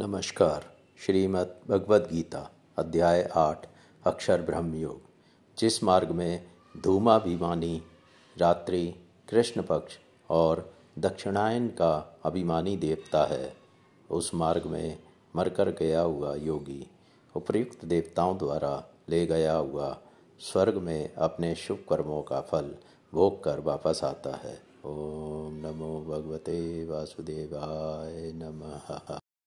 नमस्कार श्रीमद् भगवद गीता अध्याय आठ अक्षर ब्रह्म योग जिस मार्ग में धूमाभिमानी रात्रि कृष्ण पक्ष और दक्षिणायन का अभिमानी देवता है उस मार्ग में मरकर गया हुआ योगी उपयुक्त देवताओं द्वारा ले गया हुआ स्वर्ग में अपने शुभ कर्मों का फल भोग कर वापस आता है ओम नमो भगवते वासुदेवाय नमः